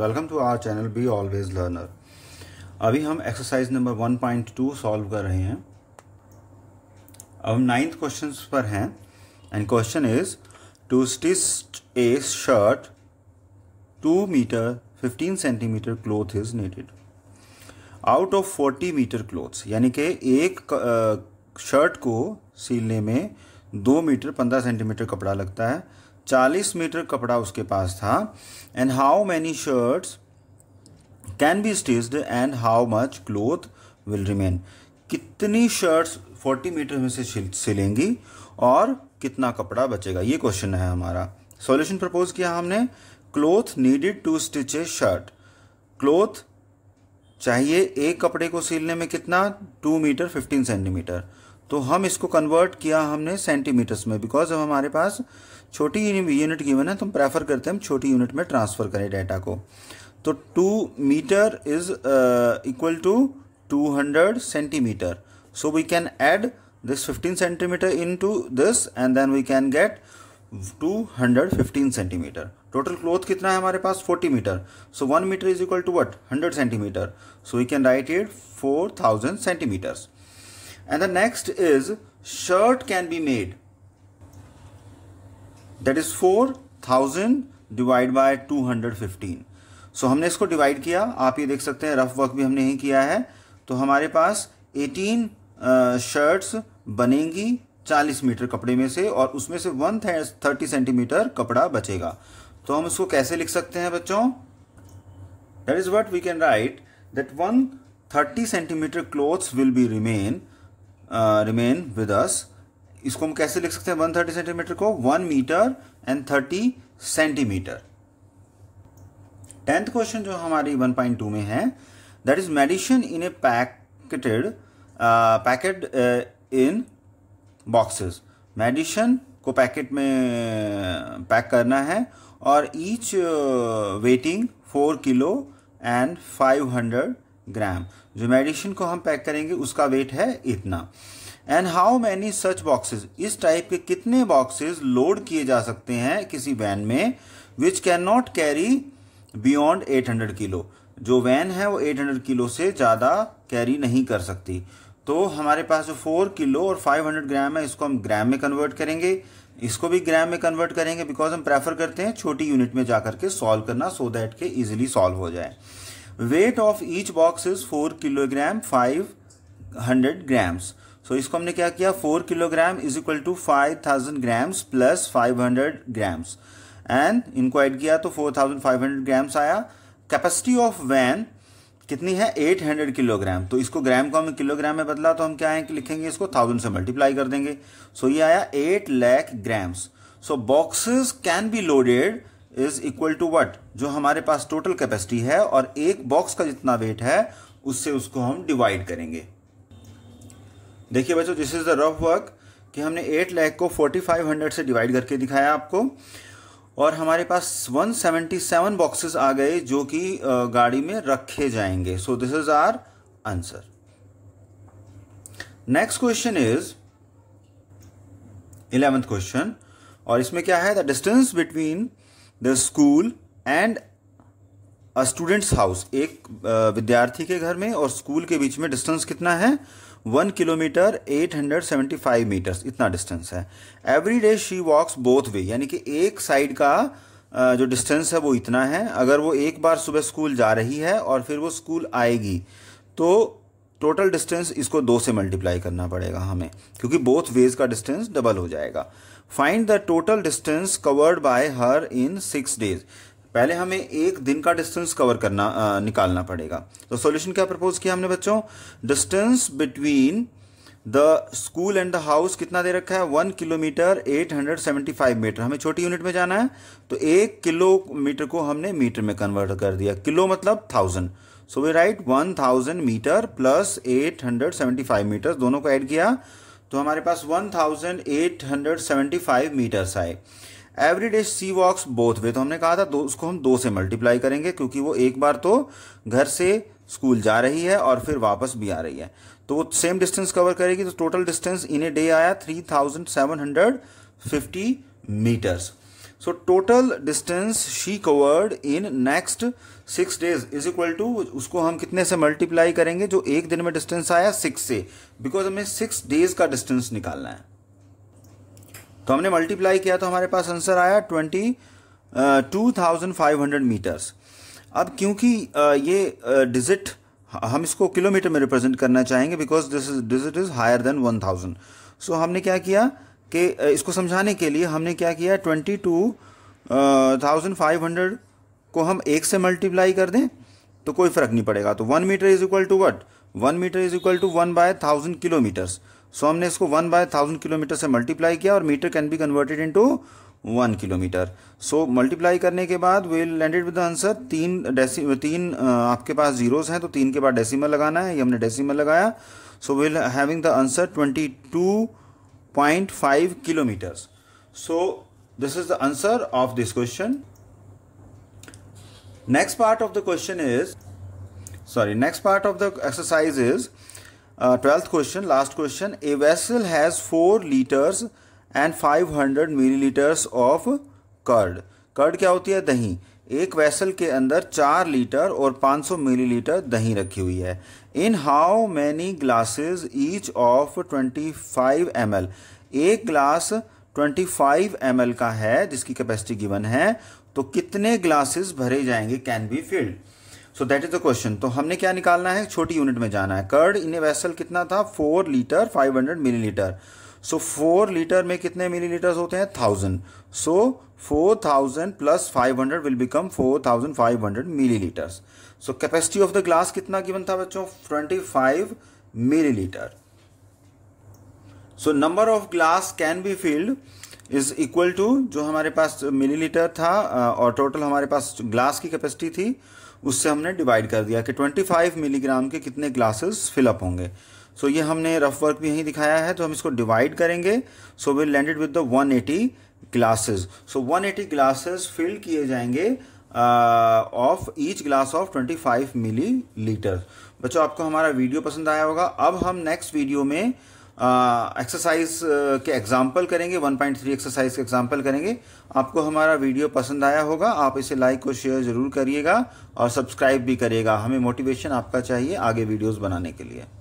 Welcome to our channel be always learner अभी हम exercise number 1.2 solve कर रहे हैं अब हम नाइन्थ क्वेश्चन पर हैं and question is to stitch a shirt two metre 15 centimetre cloth is needed out of 40 metre cloths यानी कि एक शर्ट uh, को सिलने में दो मीटर पंद्रह सेंटीमीटर कपड़ा लगता है चालीस मीटर कपड़ा उसके पास था and how many shirts can be stitched and how much cloth will remain कितनी शर्ट्स फोर्टी मीटर में से सिलेंगी और कितना कपड़ा बचेगा ये क्वेश्चन है हमारा सॉल्यूशन प्रपोज किया हमने cloth needed to stitch a shirt cloth चाहिए एक कपड़े को सिलने में कितना टू मीटर फिफ्टीन सेंटीमीटर तो हम इसको कन्वर्ट किया हमने सेंटीमीटर्स में बिकॉज अब हमारे पास छोटी यूनिट की वन है तो हम प्रेफर करते हैं हम छोटी यूनिट में ट्रांसफ़र करें डाटा को तो two metre is equal to two hundred centimetre so we can add this fifteen centimetre into this and then we can get two hundred fifteen centimetre total cloth कितना है हमारे पास forty metre so one metre is equal to what hundred centimetre so we can write it four thousand centimetres and the next is shirt can be made that is 4000 divide by 215 so हमने इसको divide किया आप ये देख सकते हैं rough work भी हमने यही किया है तो हमारे पास 18 शर्ट्स बनेंगी 40 मीटर कपड़े में से और उसमें से 130 सेंटीमीटर कपड़ा बचेगा तो हम इसको कैसे लिख सकते हैं बच्चों that is what we can write that 130 centimetre cloths will be remain remain with us इसको हम कैसे लिख सकते हैं वन थर्टी सेंटीमीटर को one metre and thirty centimetre tenth question जो हमारी वन पॉइंट टू में है that is medicine in a packeted packet in boxes medicine को पैकेट में पैक uh, करना है और each weighing four kilo and five hundred ग्राम जो मेडिसिन को हम पैक करेंगे उसका वेट है इतना and how many such boxes इस टाइप के कितने बॉक्सेज लोड किए जा सकते हैं किसी वैन में which can not carry beyond 800 kilo जो वैन है वो 800 किलो से ज़्यादा कैरी नहीं कर सकती तो हमारे पास जो 4 किलो और 500 ग्राम है इसको हम ग्राम में कन्वर्ट करेंगे इसको भी ग्राम में कन्वर्ट करेंगे बिकॉज हम प्रेफर करते हैं छोटी यूनिट में जा करके सॉल्व करना सो so दैट के इजिली सॉल्व हो जाए weight of each box is four kilogram five hundred grams so इसको हमने क्या किया four kilogram is equal to five thousand grams plus five hundred grams and इनको ऐड किया तो four thousand five hundred grams आया कैपेसिटी ऑफ वैन कितनी है एट हंड्रेड किलोग्राम तो इसको ग्राम को हमें किलोग्राम में बदला तो हम क्या है कि लिखेंगे इसको थाउजेंड से मल्टीप्लाई कर देंगे सो so, ये आया eight lakh grams so boxes can be loaded is equal to what जो हमारे पास टोटल कैपेसिटी है और एक बॉक्स का जितना वेट है उससे उसको हम डिवाइड करेंगे देखिए बच्चों this is the rough work कि हमने एट लैख को फोर्टी फाइव हंड्रेड से डिवाइड करके दिखाया आपको और हमारे पास वन सेवेंटी सेवन बॉक्सेस आ गए जो कि गाड़ी में रखे जाएंगे so this is our answer next question is eleventh question और इसमें क्या है the distance between the school and a students house एक विद्यार्थी के घर में और स्कूल के बीच में डिस्टेंस कितना है one kilometre eight hundred seventy five metres इतना डिस्टेंस है every day she walks both way यानी कि एक साइड का जो डिस्टेंस है वो इतना है अगर वो एक बार सुबह स्कूल जा रही है और फिर वो स्कूल आएगी तो टोटल डिस्टेंस इसको दो से मल्टीप्लाई करना पड़ेगा हमें क्योंकि बोथ वेज का डिस्टेंस डबल हो जाएगा find the total distance covered by her in six days पहले हमें एक दिन का डिस्टेंस कवर करना आ, निकालना पड़ेगा तो सॉल्यूशन क्या प्रपोज किया हमने बच्चों distance between the school and the house कितना दे रखा है one kilometre eight hundred seventy five metre हमें छोटी यूनिट में जाना है तो एक किलोमीटर को हमने मीटर में कन्वर्ट कर दिया किलो मतलब thousand so we write one thousand metre plus eight hundred seventy five metre दोनों को ऐड किया तो हमारे पास 1875 मीटर्स आए every day she walks both way तो हमने कहा था दो उसको हम दो से मल्टीप्लाई करेंगे क्योंकि वो एक बार तो घर से स्कूल जा रही है और फिर वापस भी आ रही है तो वो सेम डिस्टेंस कवर करेगी तो total distance in a day आया 3750 metres so total distance she covered in next six days is equal to उसको हम कितने से मल्टीप्लाई करेंगे जो एक दिन में डिस्टेंस आया सिक्स से बिकॉज हमें सिक्स डेज का डिस्टेंस निकालना है तो हमने मल्टीप्लाई किया तो हमारे पास आंसर आया twenty two thousand five hundred metres अब क्योंकि uh, ये डिजिट uh, हम इसको किलोमीटर में रिप्रेजेंट करना चाहेंगे because this is digit is higher than one thousand so हमने क्या किया uh, के इसको समझाने के लिए हमने क्या किया twenty two thousand five hundred को हम एक से मल्टीप्लाई कर दें तो कोई फर्क नहीं पड़ेगा तो one metre is equal to what one metre is equal to one by thousand kilometres so हमने इसको वन बाय थाउजेंड किलोमीटर से मल्टीप्लाई किया और metre can be converted into one kilometre so multiply करने के बाद we landed with answer तीन डेसी तीन आपके पास जीरोस हैं तो तीन के बाद डेसीमल लगाना है ये हमने डेसीमल लगाया so will having the answer twenty two 0.5 kilometers. So this is the answer of this question. Next part of the question is, sorry, next part of the exercise is, uh, 12th question, last question. A vessel has 4 liters and 500 milliliters of curd. Curd क्या होती है? एक vessel के अंदर चार litre और 500 millilitre दही रखी हुई है in how many glasses each of 25 ML एक ग्लास 25 एल का है जिसकी कैपेसिटी गिवन है तो कितने ग्लासेस भरे जाएंगे can be filled so that is the question तो हमने क्या निकालना है छोटी यूनिट में जाना है कर्ड इन ए कितना था four litre five hundred millilitre so four litre में कितने मिली लीटर होते हैं thousand so four thousand plus five hundred will become 4500 millilitre so capacity of the glass कितना गिवन था बच्चों 25 millilitre so number of glass can be filled is equal to जो हमारे पास millilitre था और टोटल हमारे पास ग्लास की कैपेसिटी थी उससे हमने डिवाइड कर दिया कि ट्वेंटी फाइव मिलीग्राम के कितने ग्लासेस फिलअप होंगे सो so, ये हमने रफ वर्क भी यहीं दिखाया है तो हम इसको डिवाइड करेंगे so will landed with the 180 eighty glasses so 180 glasses fill किए जाएंगे of each glass of 25 millilitre बच्चों आपको हमारा वीडियो पसंद आया होगा अब हम नेक्स्ट वीडियो में एक्सरसाइज uh, uh, के एग्जाम्पल करेंगे 1.3 एक्सरसाइज के एग्जाम्पल करेंगे आपको हमारा वीडियो पसंद आया होगा आप इसे लाइक और शेयर ज़रूर करिएगा और सब्सक्राइब भी करिएगा हमें मोटिवेशन आपका चाहिए आगे वीडियोस बनाने के लिए